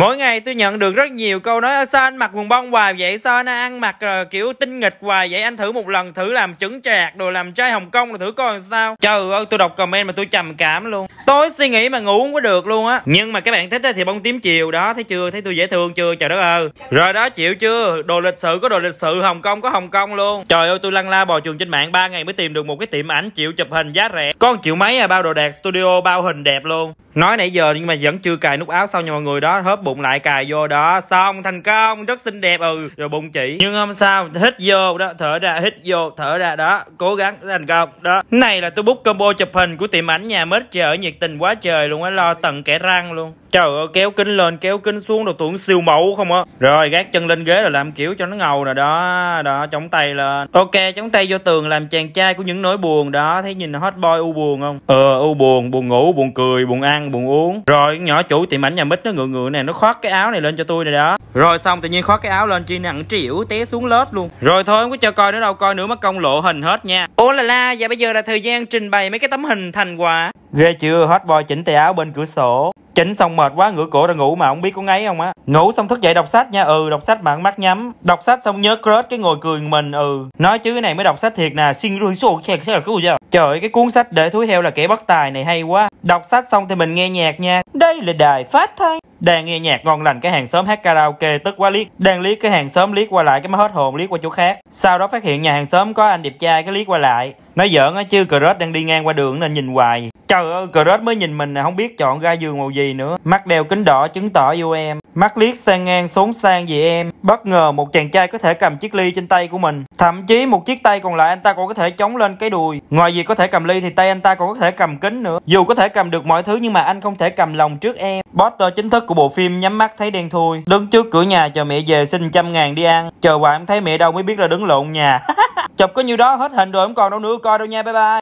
Mỗi ngày tôi nhận được rất nhiều câu nói sao anh mặc quần bông hoài vậy, sao anh ăn mặc uh, kiểu tinh nghịch hoài vậy, anh thử một lần thử làm trứng trạc đồ làm trai Hồng Kông rồi thử coi làm sao. Trời ơi, tôi đọc comment mà tôi trầm cảm luôn. Tối suy nghĩ mà ngủ không có được luôn á. Nhưng mà các bạn thích thì bông tím chiều đó, thấy chưa? Thấy tôi dễ thương chưa? Trời đất ơi. Rồi đó chịu chưa? Đồ lịch sự có đồ lịch sự, Hồng Kông có Hồng Kông luôn. Trời ơi, tôi lăn la bò trường trên mạng 3 ngày mới tìm được một cái tiệm ảnh chịu chụp hình giá rẻ. Con chịu mấy à bao đồ đẹp studio bao hình đẹp luôn nói nãy giờ nhưng mà vẫn chưa cài nút áo xong nha mọi người đó hớp bụng lại cài vô đó xong thành công rất xinh đẹp ừ rồi bụng chỉ nhưng không sao hít vô đó thở ra hít vô thở ra đó cố gắng thành công đó này là tôi bút combo chụp hình của tiệm ảnh nhà mít trời nhiệt tình quá trời luôn á lo tận kẻ răng luôn trời ơi kéo kính lên kéo kính xuống đồ tưởng siêu mẫu không á rồi gác chân lên ghế rồi làm kiểu cho nó ngầu rồi đó đó chống tay lên ok chống tay vô tường làm chàng trai của những nỗi buồn đó thấy nhìn hot boy u buồn không ờ u buồn buồn ngủ buồn cười buồn ăn buồn uống rồi nhỏ chủ tiệm ảnh nhà mít nó ngựa ngựa này nó khoác cái áo này lên cho tôi này đó rồi xong tự nhiên khoác cái áo lên chi nặng triệu té xuống lết luôn rồi thôi không có cho coi nữa đâu coi nữa mất công lộ hình hết nha ô là la và dạ bây giờ là thời gian trình bày mấy cái tấm hình thành quả Ghê chưa, hot boy chỉnh tay áo bên cửa sổ. Chỉnh xong mệt quá ngửa cổ ra ngủ mà không biết có ngáy không á. Ngủ xong thức dậy đọc sách nha, ừ, đọc sách bạn mắt nhắm. Đọc sách xong nhớ crush cái ngồi cười mình, ừ. Nói chứ cái này mới đọc sách thiệt nè, xuyên rủi sổ kẹt sẽ là cứu giờ. Trời ơi, cái cuốn sách để thúi heo là kẻ bất tài này hay quá. Đọc sách xong thì mình nghe nhạc nha. Đây là đài phát thanh. Đang nghe nhạc ngon lành cái hàng xóm hát karaoke tức quá liếc. Đang liếc cái hàng xóm liếc qua lại cái mới hết hồn liếc qua chỗ khác. Sau đó phát hiện nhà hàng xóm có anh đẹp trai cái liếc qua lại nói giỡn á chứ cờ đang đi ngang qua đường nên nhìn hoài trời ơi cờ mới nhìn mình nè không biết chọn ra giường màu gì nữa mắt đeo kính đỏ chứng tỏ yêu em mắt liếc sang ngang xốn sang vì em bất ngờ một chàng trai có thể cầm chiếc ly trên tay của mình thậm chí một chiếc tay còn lại anh ta còn có thể chống lên cái đùi ngoài việc có thể cầm ly thì tay anh ta còn có thể cầm kính nữa dù có thể cầm được mọi thứ nhưng mà anh không thể cầm lòng trước em poster chính thức của bộ phim nhắm mắt thấy đen thui đứng trước cửa nhà chờ mẹ về xin trăm ngàn đi ăn chờ hoài em thấy mẹ đâu mới biết là đứng lộn nhà chụp có nhiêu đó hết hình rồi không còn đâu nữa coi đâu nha bye bye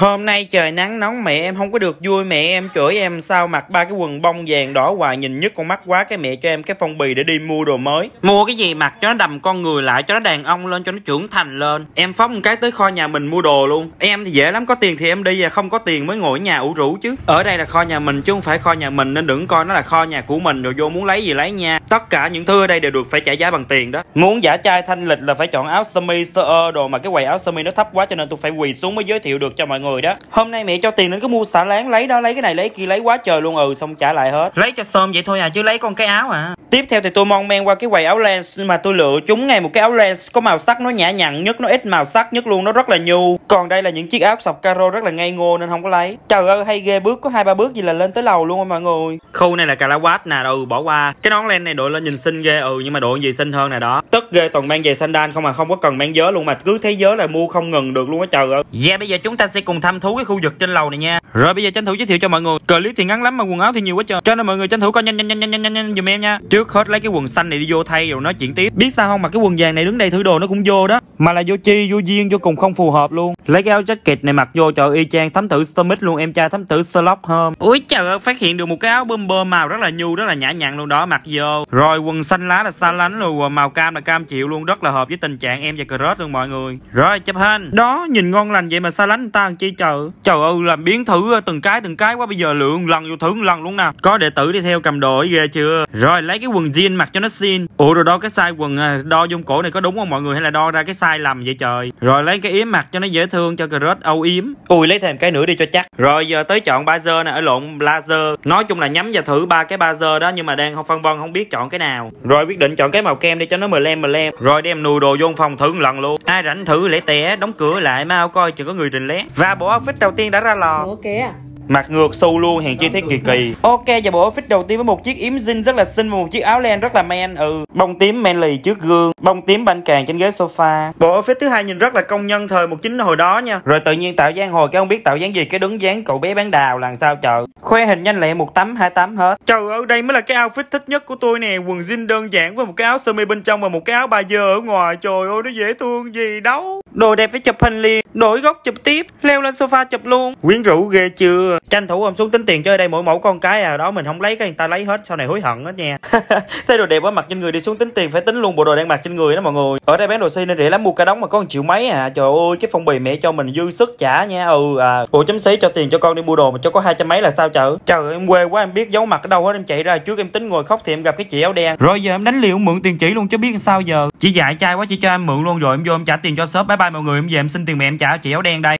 Hôm nay trời nắng nóng mẹ em không có được vui Mẹ em chửi em sao mặc ba cái quần bông vàng đỏ hoài Nhìn nhất con mắt quá cái mẹ cho em cái phong bì để đi mua đồ mới Mua cái gì mặc cho nó đầm con người lại Cho nó đàn ông lên cho nó trưởng thành lên Em phóng một cái tới kho nhà mình mua đồ luôn Em thì dễ lắm có tiền thì em đi và không có tiền mới ngồi ở nhà ủ rũ chứ Ở đây là kho nhà mình chứ không phải kho nhà mình Nên đừng coi nó là kho nhà của mình rồi vô muốn lấy gì lấy nha Tất cả những thứ ở đây đều được phải trả giá bằng tiền đó Muốn giả trai thanh lịch là phải chọn áo sơ mi sơ đồ Mà cái quầy áo sơ mi nó thấp quá cho nên tôi phải quỳ xuống mới giới thiệu được cho mọi người người đó hôm nay mẹ cho tiền nên cứ mua xả láng lấy đó lấy cái này lấy kia lấy quá trời luôn ừ xong trả lại hết lấy cho xôm vậy thôi à chứ lấy con cái áo à Tiếp theo thì tôi mong men qua cái quầy áo len mà tôi lựa chúng ngay một cái áo len có màu sắc nó nhã nhặn nhất, nó ít màu sắc nhất luôn, nó rất là nhu. Còn đây là những chiếc áo sọc caro rất là ngây ngô nên không có lấy. Trời ơi hay ghê bước có hai ba bước gì là lên tới lầu luôn mọi người. Khu này là cà quát nè, ừ bỏ qua. Cái nón len này đội lên nhìn xinh ghê ừ nhưng mà đội gì xinh hơn này đó. Tức ghê toàn mang về sandal không mà không có cần mang vớ luôn mà cứ thế giới là mua không ngừng được luôn á trời ơi. Yeah bây giờ chúng ta sẽ cùng thăm thú cái khu vực trên lầu này nha. Rồi bây giờ tranh thủ giới thiệu cho mọi người. Clip thì ngắn lắm mà quần áo thì nhiều quá trời. Cho nên mọi người tranh thủ coi nhanh nhanh nhanh nhanh nhanh nhanh giùm em nha. Chưa trước hết lấy cái quần xanh này đi vô thay rồi nói chuyện tiếp biết sao không mà cái quần vàng này đứng đây thử đồ nó cũng vô đó mà là vô chi vô duyên vô cùng không phù hợp luôn lấy cái áo jacket này mặc vô trời y chang thám tử stomach luôn em trai thám tử sherlock hôm ui trời ơi phát hiện được một cái áo bơm bơm màu rất là nhu rất là nhã nhặn luôn đó mặc vô rồi quần xanh lá là xa lánh rồi quần màu cam là cam chịu luôn rất là hợp với tình trạng em và cờ rớt luôn mọi người rồi chấp hên đó nhìn ngon lành vậy mà xa lánh người ta làm chi chờ trời ơi làm biến thử ờ, từng cái từng cái quá bây giờ lượng lần vô thử lần luôn nè có đệ tử đi theo cầm đội ghê chưa rồi lấy cái quần jean mặc cho nó xin ủa rồi đo cái size quần à, đo dung cổ này có đúng không mọi người hay là đo ra cái size lầm vậy trời rồi lấy cái yếm mặc cho nó dễ thương cho crush âu yếm ui lấy thêm cái nữa đi cho chắc rồi giờ tới chọn bazer nè ở lộn blazer nói chung là nhắm và thử ba cái bazer đó nhưng mà đang không phân vân không biết chọn cái nào rồi quyết định chọn cái màu kem đi cho nó mờ lem mờ lem rồi đem nùi đồ vô phòng thử một lần luôn ai rảnh thử lễ tẻ đóng cửa lại mau coi chừng có người trình lén và bộ outfit đầu tiên đã ra lò ok à Mặt ngược xu luôn, hàng chi thấy kỳ kỳ Ok, và bộ outfit đầu tiên với một chiếc yếm zin rất là xinh Và một chiếc áo len rất là men, ừ Bông tím men lì trước gương, bông tím banh càng trên ghế sofa Bộ outfit thứ hai nhìn rất là công nhân thời một chín hồi đó nha Rồi tự nhiên tạo dáng hồi cái không biết tạo dáng gì Cái đứng dáng cậu bé bán đào làm sao chợ. Khoe hình nhanh lẹ một tấm hai tấm hết Trời ơi, đây mới là cái outfit thích nhất của tôi nè Quần jean đơn giản với một cái áo sơ mi bên trong và một cái áo ba dơ ở ngoài Trời ơi, nó dễ thương gì đâu Đồ đẹp phải chụp hình liền, đổi góc chụp tiếp, leo lên sofa chụp luôn. Quyến rũ ghê chưa? Tranh thủ ôm xuống tính tiền chơi đây mỗi mẫu con cái à, đó mình không lấy cái người ta lấy hết, sau này hối hận hết nha. Thấy đồ đẹp quá mặc trên người đi xuống tính tiền phải tính luôn bộ đồ đang mặc trên người đó mọi người. Ở đây bán đồ xi nên rẻ lắm mua cả đống mà có 1 triệu mấy à. Trời ơi, cái phong bì mẹ cho mình dư sức trả nha. Ừ à, ủa chấm xí cho tiền cho con đi mua đồ mà cho có hai trăm mấy là sao chợ? Trời ơi, em quê quá em biết giấu mặt ở đâu hết em chạy ra trước em tính ngồi khóc thì em gặp cái chị áo đen. Rồi giờ em đánh liều mượn tiền chỉ luôn chứ biết sao giờ. Chị dạy trai quá chị cho em mượn luôn rồi em vô em trả tiền cho shop bye bye mọi người, bây giờ em xin tiền mẹ em trả chị áo đen đây.